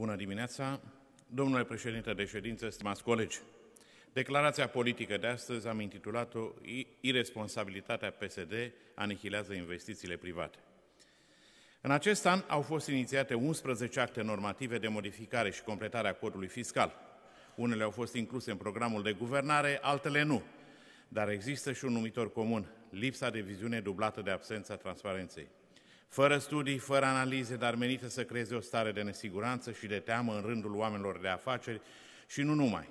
Bună dimineața! Domnule președinte de ședință, stimați colegi, declarația politică de astăzi am intitulat-o Irresponsabilitatea PSD anihilează investițiile private. În acest an au fost inițiate 11 acte normative de modificare și completare a codului fiscal. Unele au fost incluse în programul de guvernare, altele nu. Dar există și un numitor comun, lipsa de viziune dublată de absența transparenței fără studii, fără analize, dar menită să creeze o stare de nesiguranță și de teamă în rândul oamenilor de afaceri și nu numai.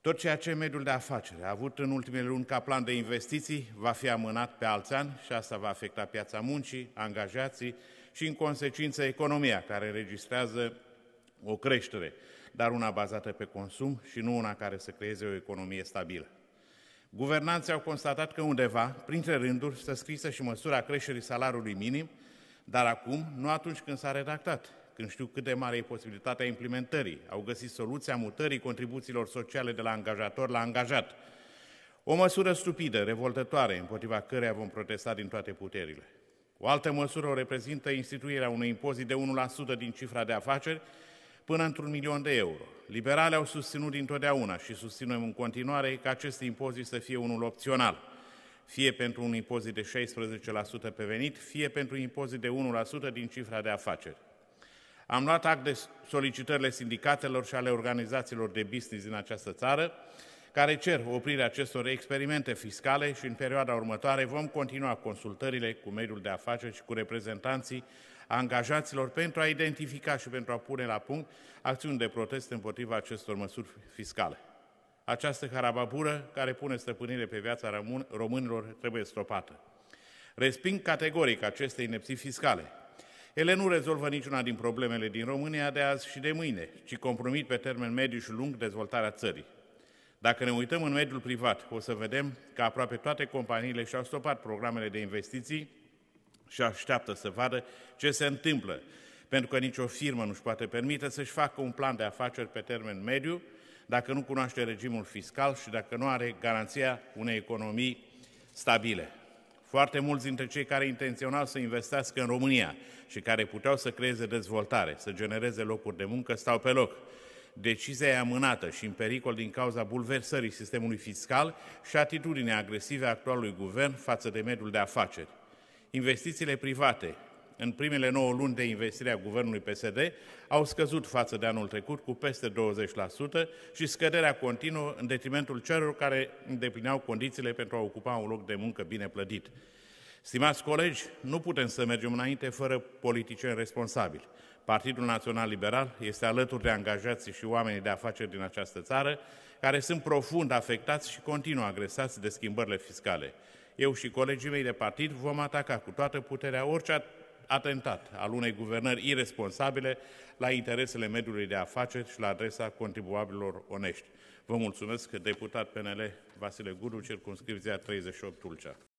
Tot ceea ce mediul de afaceri a avut în ultimele luni ca plan de investiții va fi amânat pe alți ani și asta va afecta piața muncii, angajații și, în consecință, economia, care registrează o creștere, dar una bazată pe consum și nu una care să creeze o economie stabilă. Guvernanții au constatat că undeva, printre rânduri, stă scrisă și măsura creșterii salariului minim, dar acum, nu atunci când s-a redactat, când știu cât de mare e posibilitatea implementării, au găsit soluția mutării contribuțiilor sociale de la angajator la angajat. O măsură stupidă, revoltătoare, împotriva căreia vom protesta din toate puterile. O altă măsură o reprezintă instituirea unui impozit de 1% din cifra de afaceri, până într-un milion de euro. Liberale au susținut dintotdeauna și susținem în continuare că acest impozit să fie unul opțional, fie pentru un impozit de 16% pe venit, fie pentru un impozit de 1% din cifra de afaceri. Am luat act de solicitările sindicatelor și ale organizațiilor de business din această țară care cer oprirea acestor experimente fiscale și în perioada următoare vom continua consultările cu mediul de afaceri și cu reprezentanții angajaților pentru a identifica și pentru a pune la punct acțiuni de protest împotriva acestor măsuri fiscale. Această harababură care pune stăpânire pe viața românilor trebuie stopată. Resping categoric aceste inepții fiscale. Ele nu rezolvă niciuna din problemele din România de azi și de mâine, ci compromit pe termen mediu și lung dezvoltarea țării. Dacă ne uităm în mediul privat, o să vedem că aproape toate companiile și-au stopat programele de investiții și așteaptă să vadă ce se întâmplă, pentru că nicio firmă nu-și poate permite să-și facă un plan de afaceri pe termen mediu dacă nu cunoaște regimul fiscal și dacă nu are garanția unei economii stabile. Foarte mulți dintre cei care intenționau să investească în România și care puteau să creeze dezvoltare, să genereze locuri de muncă, stau pe loc. Decizia e amânată și în pericol din cauza bulversării sistemului fiscal și atitudinea agresive a actualului guvern față de mediul de afaceri. Investițiile private, în primele 9 luni de investire a guvernului PSD, au scăzut față de anul trecut cu peste 20% și scăderea continuă în detrimentul celor care îndeplineau condițiile pentru a ocupa un loc de muncă bine plătit. Stimați colegi, nu putem să mergem înainte fără politicieni responsabili. Partidul Național Liberal este alături de angajații și oamenii de afaceri din această țară, care sunt profund afectați și continuă agresați de schimbările fiscale. Eu și colegii mei de partid vom ataca cu toată puterea orice atentat al unei guvernări irresponsabile la interesele mediului de afaceri și la adresa contribuabililor onești. Vă mulțumesc, deputat PNL Vasile Gudu, circunscripția 38 Tulcea.